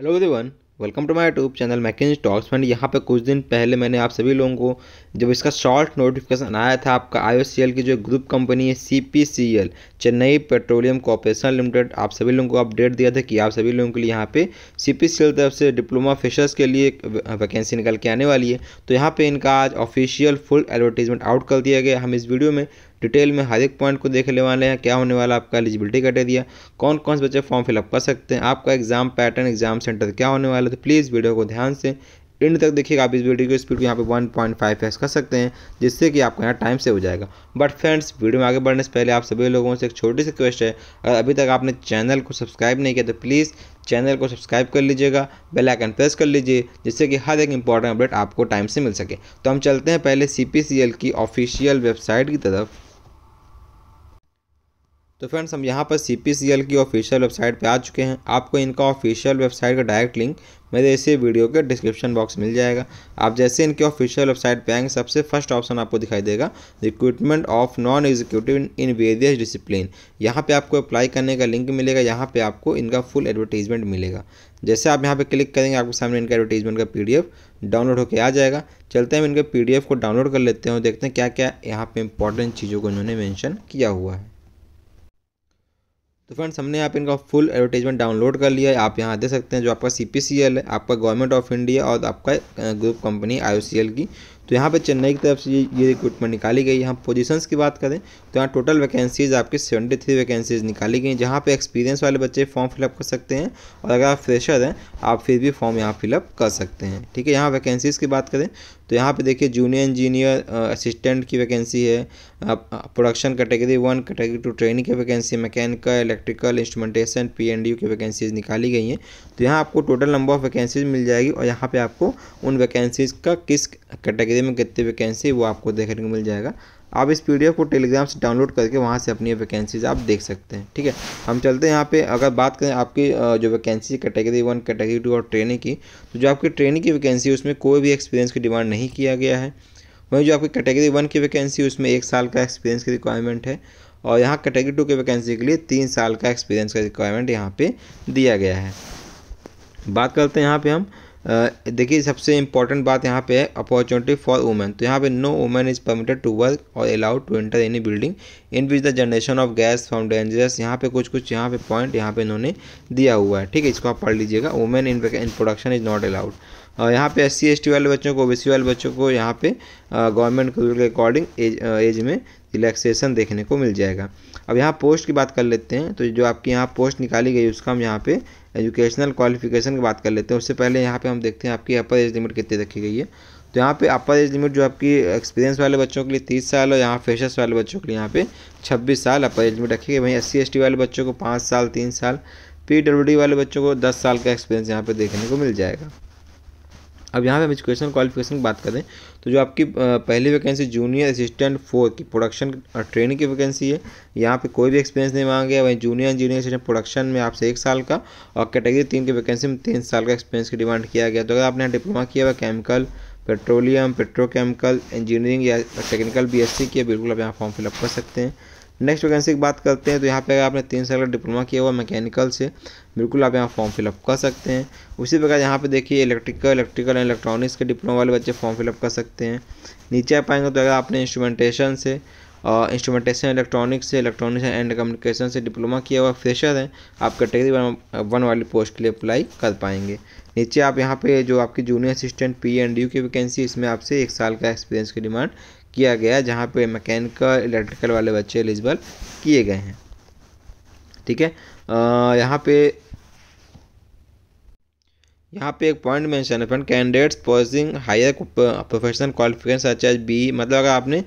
hello everyone welcome to my YouTube channel मैकेज talks फंड यहाँ पे कुछ दिन पहले मैंने आप सभी लोगों को जब इसका शॉर्ट नोटिफिकेशन आया था आपका आई की जो ग्रुप कंपनी है C Chennai petroleum corporation limited आप सभी लोगों को अपडेट दिया था कि आप सभी लोगों के लिए यहाँ पे सी पी तरफ से डिप्लोमा फिशर्स के लिए वैकेंसी निकल के आने वाली है तो यहाँ पर इनका आज ऑफिशियल फुल एडवर्टीजमेंट आउट कर दिया गया हम इस वीडियो में डिटेल में हर एक पॉइंट को देख ले वाले हैं क्या होने वाला आपका एलिजिबिलिटी क्राइटेरिया कौन कौन से बच्चे फॉर्म फिलअप कर सकते हैं आपका एग्जाम पैटर्न एग्जाम सेंटर क्या होने वाला है तो प्लीज़ वीडियो को ध्यान से एंड तक देखिएगा आप इस वीडियो की स्पीड को यहाँ पे 1.5 पॉइंट कर सकते हैं जिससे कि आपका यहाँ टाइम सेव हो जाएगा बट फ्रेंड्स वीडियो में आगे बढ़ने से पहले आप सभी लोगों से एक छोटी सी रिक्वेस्ट है अगर अभी तक आपने चैनल को सब्सक्राइब नहीं किया तो प्लीज़ चैनल को सब्सक्राइब कर लीजिएगा बेल आइकन प्रेस कर लीजिए जिससे कि हर एक इंपॉर्टेंट अपडेट आपको टाइम से मिल सके तो हम चलते हैं पहले सी की ऑफिशियल वेबसाइट की तरफ तो फ्रेंड्स हम यहाँ पर सी की ऑफिशियल वेबसाइट पे आ चुके हैं आपको इनका ऑफिशियल वेबसाइट का डायरेक्ट लिंक मेरे इसी वीडियो के डिस्क्रिप्शन बॉक्स मिल जाएगा आप जैसे इनके ऑफिशियल वेबसाइट पे आएंगे सबसे फर्स्ट ऑप्शन आपको दिखाई देगा recruitment of non executive in various discipline यहाँ पे आपको अप्लाई करने का लिंक मिलेगा यहाँ पे आपको इनका फुल एडवर्टीजमेंट मिलेगा जैसे आप यहाँ पे क्लिक करेंगे आपके सामने इनका एडवर्टीजमेंट का पी डाउनलोड होकर आ जाएगा चलते हैं इनके पी को डाउनलोड कर लेते हैं देखते हैं क्या क्या यहाँ पर इंपॉर्टेंट चीज़ों को इन्होंने मैंशन किया हुआ है तो फ्रेंड्स हमने आप इनका फुल एडवर्टाइजमेंट डाउनलोड कर लिया है आप यहाँ दे सकते हैं जो आपका सी है आपका गवर्नमेंट ऑफ इंडिया और आपका ग्रुप कंपनी आई की तो यहाँ पे चेन्नई की तरफ से ये रिक्रूटमेंट निकाली गई यहाँ पोजीशंस की बात करें तो यहाँ टोटल वैकेंसीज़ आपकी सेवेंटी थ्री वैकेंसीज़ निकाली गई जहाँ पे एक्सपीरियंस वाले बच्चे फॉर्म फिलअप कर सकते हैं और अगर आप फ्रेशर हैं आप फिर भी फॉर्म यहाँ फिलअप कर सकते हैं ठीक है यहाँ वैकेंसीज़ की बात करें तो यहाँ पे देखिए जूनियर इंजीनियर असिस्टेंट की वैकेंसी है production category one category two training की vacancy mechanical electrical instrumentation P and U की वैकेंसीज निकाली गई हैं तो यहाँ आपको टोटल नंबर ऑफ वैकेंसीज मिल जाएगी और यहाँ पे आपको उन वैकेंसीज़ का किस कैटेगरी कैटेगरी में कितनी वैकेंसी वो आपको देखने को मिल जाएगा आप इस पी को टेलीग्राम से डाउनलोड करके वहाँ से अपनी वैकेंसीज आप देख सकते हैं ठीक है हम चलते हैं यहाँ पे अगर बात करें आपकी जो vacancy category one category two और ट्रेनिंग की तो जो आपकी ट्रेनिंग की वैकेंसी उसमें कोई भी एक्सपीरियंस की डिमांड नहीं किया गया है वहीं जो आपकी कैटेगरी वन की वैकेंसी उसमें एक साल का एक्सपीरियंस की रिक्वायरमेंट है और यहाँ कैटेगरी टू की वैकेंसी के लिए तीन साल का एक्सपीरियंस का रिक्वायरमेंट यहाँ पर दिया गया है बात करते हैं यहाँ पर हम देखिए सबसे इंपॉर्टेंट बात यहाँ पे है अपॉर्चुनिटी फॉर वुमेन तो यहाँ पे no women is permitted to work और allowed to enter any building in which the generation of gas from dangerous यहाँ पे कुछ कुछ यहाँ पे पॉइंट यहाँ पे इन्होंने दिया हुआ है ठीक है इसको आप पढ़ लीजिएगा women in in production is not allowed और यहाँ पे एस सी वाले बच्चों को ओ वाले बच्चों को यहाँ पे गवर्नमेंट के अकॉर्डिंग एज, एज में रिलैक्सेशन देखने को मिल जाएगा अब यहाँ पोस्ट की बात कर लेते हैं तो जो आपकी यहाँ पोस्ट निकाली गई उसका हम यहाँ पे एजुकेशनल क्वालिफिकेशन की बात कर लेते हैं उससे पहले यहाँ पे हम देखते हैं आपकी अपर एज लिमिट कितनी रखी गई है तो यहाँ पे अपर एज लिमिट जो आपकी एक्सपीरियंस वाले बच्चों के लिए तीस साल और यहाँ फ्रेशर्स वाले बच्चों के लिए यहाँ पे छब्बीस साल अपर एज लिमिट रखी गई वहीं एस सी वाले बच्चों को पाँच साल तीन साल पी वाले बच्चों को दस साल का एक्सपीरियंस यहाँ पर देखने को मिल जाएगा अब यहाँ पे हम एजुकेशन क्वालिफिकेशन की बात करें तो जो आपकी पहली वैकेंसी जूनियर असिस्टेंट फोर की प्रोडक्शन ट्रेनिंग की वैकेंसी है यहाँ पे कोई भी एक्सपीरियंस नहीं मांगे वहीं जूनियर इंजीनियर असिस्टेंट प्रोडक्शन में आपसे एक साल का और कैटेगरी तीन की वैकेंसी में तीन साल का एक्सपीरियंस की डिमांड किया गया तो अगर आपने यहाँ डिप्लोमा किया हुआ केमिकल पेट्रोलियम पेट्रोकेमिकल इंजीनियरिंग या टेक्निकल बी एस सी किया बिल्कुल आप यहाँ फॉर्म फिलअप कर सकते हैं नेक्स्ट वैकेंसी की बात करते हैं तो यहाँ पे अगर आपने तीन साल का डिप्लोमा किया हुआ मैकेनिकल से बिल्कुल आप यहाँ फॉर्म फिलअप कर सकते हैं उसी प्रकार यहाँ पे देखिए इलेक्ट्रिकल इलेक्ट्रिकल एंड इलेक्ट्रॉनिक्स के डिप्लोमा वाले बच्चे फॉर्म फिलअप कर सकते हैं नीचे आ पाएंगे तो अगर आपने इंस्ट्रूमेंटेशन से इंस्ट्रूमेंटेशन इलेक्ट्रॉनिक्स से इलेक्ट्रॉनिक्स एंड कम्युनिकेशन से डिप्लोमा किया हुआ फ्रेशर हैं आप कैटेगरी वन, वन वाली पोस्ट के लिए अप्लाई कर पाएंगे नीचे आप यहाँ पे जो आपकी junior assistant P and U की वैकेंसी इसमें आपसे एक साल का एक्सपीरियंस की डिमांड किया गया जहाँ पे मैकेनिकल इलेक्ट्रिकल वाले बच्चे एलिजिबल किए गए हैं ठीक है यहाँ पे यहाँ पे एक पॉइंट मेंशन है friend candidates possessing higher professional qualification such as B मतलब अगर आपने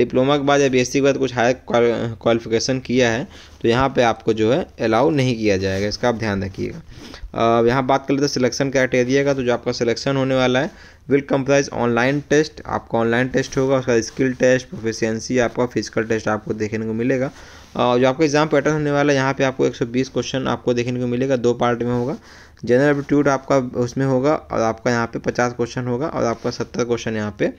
डिप्लोमा के बाद या बी के बाद कुछ हायर क्वालिफिकेशन किया है तो यहाँ पे आपको जो है अलाउ नहीं किया जाएगा इसका आप ध्यान रखिएगा अब यहाँ बात कर लेते हैं सिलेक्शन क्राइटेरिया का तो जो आपका सिलेक्शन होने वाला है विल कंप्राइज ऑनलाइन टेस्ट आपका ऑनलाइन टेस्ट होगा उसका स्किल टेस्ट प्रोफिशियंसी आपका फिजिकल टेस्ट आपको देखने को मिलेगा जो आपका एग्ज़ाम पैटर्न होने वाला है यहाँ पे आपको 120 क्वेश्चन आपको देखने को मिलेगा दो पार्ट में होगा जनरल एप्टीट्यूड आपका उसमें होगा और आपका यहाँ पे 50 क्वेश्चन होगा और आपका 70 क्वेश्चन यहाँ पे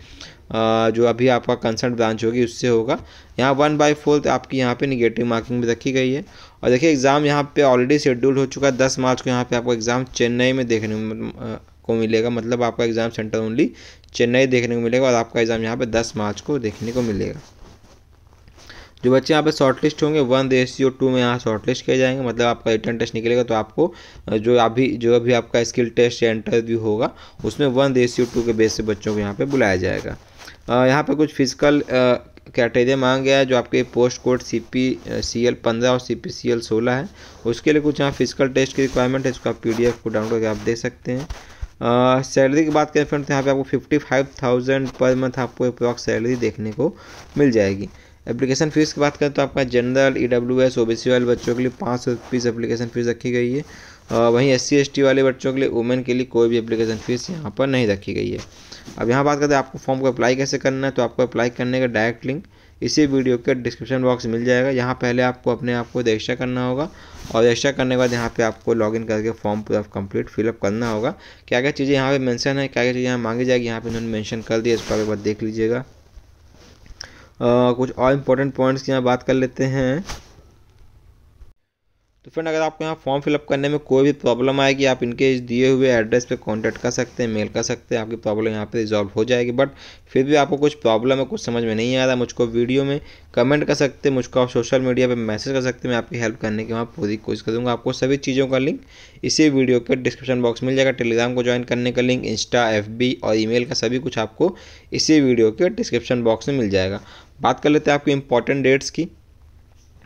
जो अभी आपका कंसर्न ब्रांच होगी उससे होगा यहाँ वन बाई फोर्थ आपकी यहाँ पे निगेटिव मार्किंग भी रखी गई है और देखिए एग्ज़ाम यहाँ पे ऑलरेडी शेड्यूल हो चुका है दस मार्च को यहाँ पे आपको एग्ज़ाम चेन्नई में देखने को मिलेगा मतलब आपका एग्ज़ाम सेंटर ओनली चेन्नई देखने को मिलेगा और आपका एग्ज़ाम यहाँ पर दस मार्च को देखने को मिलेगा जो बच्चे यहाँ पे शॉर्ट लिस्ट होंगे वन रेशियो टू में यहाँ शॉर्ट लिस्ट किए जाएंगे मतलब आपका रिटर्न टेस्ट निकलेगा तो आपको जो अभी जो अभी आपका स्किल टेस्ट या इंटरव्यू होगा उसमें वन रेशियो टू के बेस से बच्चों को यहाँ पर बुलाया जाएगा यहाँ पर कुछ फिजिकल कैटेगरी मांगा गया है जो आपके post code C P C L पंद्रह और सी पी सी एल सोलह है उसके लिए कुछ यहाँ फिजिकल टेस्ट की रिक्वायरमेंट है इसको आप पी डी एफ को डाउनलोड करके आप दे सकते हैं सैलरी की बात करें फ्रेंड्स यहाँ पे आपको fifty five thousand per month आपको अप्रॉक्स सैलरी देखने को मिल जाएगी एप्लीकेशन फ़ीस की बात करें तो आपका general E W S O B C वाले बच्चों के लिए पाँच सौ फीस एप्लीकेशन फ़ीस रखी गई है आ, वहीं एस सी एस टी वाले बच्चों के लिए वुमेन के लिए कोई भी एप्लीकेशन फ़ीस यहाँ पर नहीं रखी गई है अब यहाँ बात करते हैं आपको फॉर्म को अप्लाई कैसे करना है तो आपको अप्लाई करने का डायरेक्ट लिंक इसी वीडियो के डिस्क्रिप्शन बॉक्स मिल जाएगा यहाँ पहले आपको अपने आप को रजिस्टर करना होगा और रजिस्टर करने के बाद यहाँ पे आपको लॉगिन करके फॉर्म पूरा कंप्लीट फिलअप करना होगा क्या क्या चीज़ें यहाँ पे मेंशन है क्या क्या चीज़ें यहाँ मांगी जाएगी यहाँ पे उन्होंने मेंशन कर दिया इस पर एक बार देख लीजिएगा कुछ और इम्पोर्टेंट पॉइंट्स की यहाँ बात कर लेते हैं तो फ्रेंड अगर आपको यहाँ फॉर्म फिलअप करने में कोई भी प्रॉब्लम आएगी आप इनके दिए हुए एड्रेस पे कांटेक्ट कर सकते हैं मेल कर सकते हैं आपकी प्रॉब्लम यहाँ पे रिजॉल्व हो जाएगी बट फिर भी आपको कुछ प्रॉब्लम है कुछ समझ में नहीं आ रहा मुझको वीडियो में कमेंट कर सकते हैं मुझको आप सोशल मीडिया पे मैसेज कर सकते हैं मैं आपकी हेल्प करने की वहाँ पूरी कोशिश करूँगा आपको सभी चीज़ों का लिंक इसी वीडियो के डिस्क्रिप्शन बॉक्स मिल जाएगा टेलीग्राम को ज्वाइन करने का लिंक इंस्टा एफ और ई का सभी कुछ आपको इसी वीडियो के डिस्क्रिप्शन बॉक्स में मिल जाएगा बात कर लेते हैं आपकी इंपॉर्टेंट डेट्स की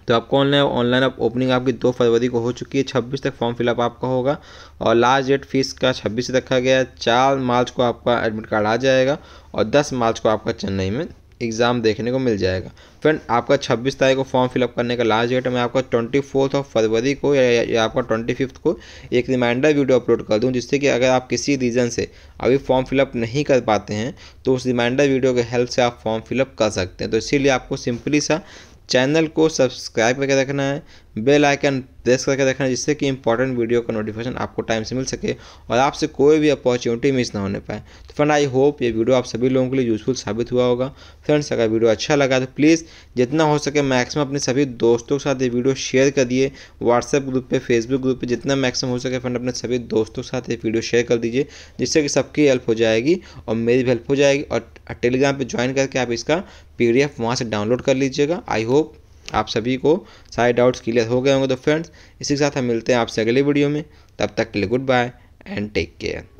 तो आपको ऑनलाइन ऑनलाइन आप ओपनिंग आपकी दो फरवरी को हो चुकी है छब्बीस तक फॉर्म फिलअप आपका होगा और लास्ट डेट फीस का छब्बीस रखा गया है चार मार्च को आपका एडमिट कार्ड आ जाएगा और दस मार्च को आपका चेन्नई में एग्ज़ाम देखने को मिल जाएगा फ्रेंड आपका 26 तारीख को फॉर्म फिलअप करने का लास्ट डेट मैं आपका ट्वेंटी फोर्थ ऑफ फरवरी को या, या, या आपका ट्वेंटी फिफ्थ को एक रिमाइंडर वीडियो अपलोड कर दूँ जिससे कि अगर आप किसी रीज़न से अभी फॉर्म फिलअप नहीं कर पाते हैं तो उस रिमाइंडर वीडियो के हेल्प से आप फॉर्म फिलअप कर सकते हैं तो इसीलिए आपको सिंपली सा चैनल को सब्सक्राइब करके रखना है बेल आइकन प्रेस करके रखना जिससे कि इंपॉर्टेंट वीडियो का नोटिफिकेशन आपको टाइम से मिल सके और आपसे कोई भी अपॉर्चुनिटी मिस ना होने पाए तो फ्रेंड आई होप ये वीडियो आप सभी लोगों के लिए यूजफुल साबित हुआ होगा फ्रेंड्स अगर वीडियो अच्छा लगा तो प्लीज़ जितना हो सके मैक्सिमम अपने सभी दोस्तों के साथ ये वीडियो शेयर कर दिए व्हाट्सएप ग्रुप पर फेसबुक ग्रुप पर जितना मैक्सिमम हो सके फ्रेंड अपने सभी दोस्तों के साथ ये वीडियो शेयर कर दीजिए जिससे कि सबकी हेल्प हो जाएगी और मेरी भी हेल्प हो जाएगी और टेलीग्राम पर ज्वाइन करके आप इसका पी वहाँ से डाउनलोड कर लीजिएगा आई होप आप सभी को सारे डाउट्स क्लियर हो गए होंगे तो फ्रेंड्स इसी के साथ हम मिलते हैं आपसे अगले वीडियो में तब तक के लिए goodbye and take care